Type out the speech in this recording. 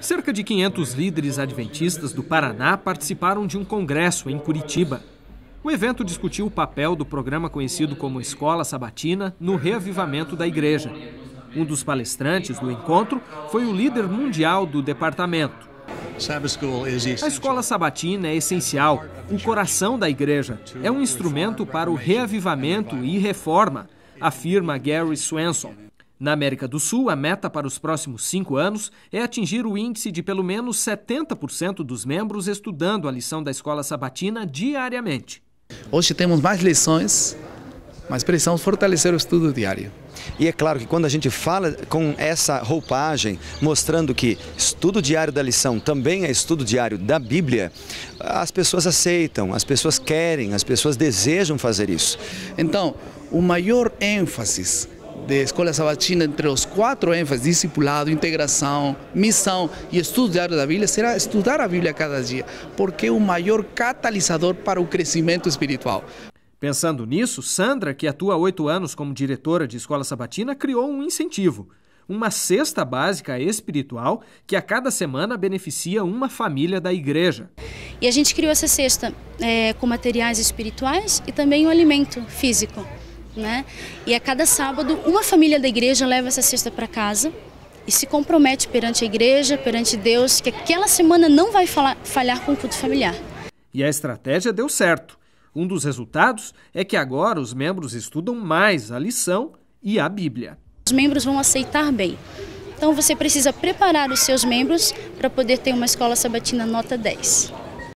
Cerca de 500 líderes adventistas do Paraná participaram de um congresso em Curitiba. O evento discutiu o papel do programa conhecido como Escola Sabatina no reavivamento da igreja. Um dos palestrantes do encontro foi o líder mundial do departamento. A escola sabatina é essencial, o coração da igreja. É um instrumento para o reavivamento e reforma, afirma Gary Swenson, na América do Sul, a meta para os próximos cinco anos é atingir o índice de pelo menos 70% dos membros estudando a lição da escola sabatina diariamente. Hoje temos mais lições, mas precisamos fortalecer o estudo diário. E é claro que quando a gente fala com essa roupagem, mostrando que estudo diário da lição também é estudo diário da Bíblia, as pessoas aceitam, as pessoas querem, as pessoas desejam fazer isso. Então, o maior ênfase de Escola Sabatina entre os quatro ênfases, discipulado, integração, missão e estudar a da Bíblia, será estudar a Bíblia cada dia, porque é o maior catalisador para o crescimento espiritual. Pensando nisso, Sandra, que atua há oito anos como diretora de Escola Sabatina, criou um incentivo. Uma cesta básica espiritual que a cada semana beneficia uma família da igreja. E a gente criou essa cesta é, com materiais espirituais e também o um alimento físico né? E a cada sábado, uma família da igreja leva essa cesta para casa e se compromete perante a igreja, perante Deus, que aquela semana não vai falar, falhar com o culto familiar. E a estratégia deu certo. Um dos resultados é que agora os membros estudam mais a lição e a Bíblia. Os membros vão aceitar bem. Então você precisa preparar os seus membros para poder ter uma escola sabatina nota 10.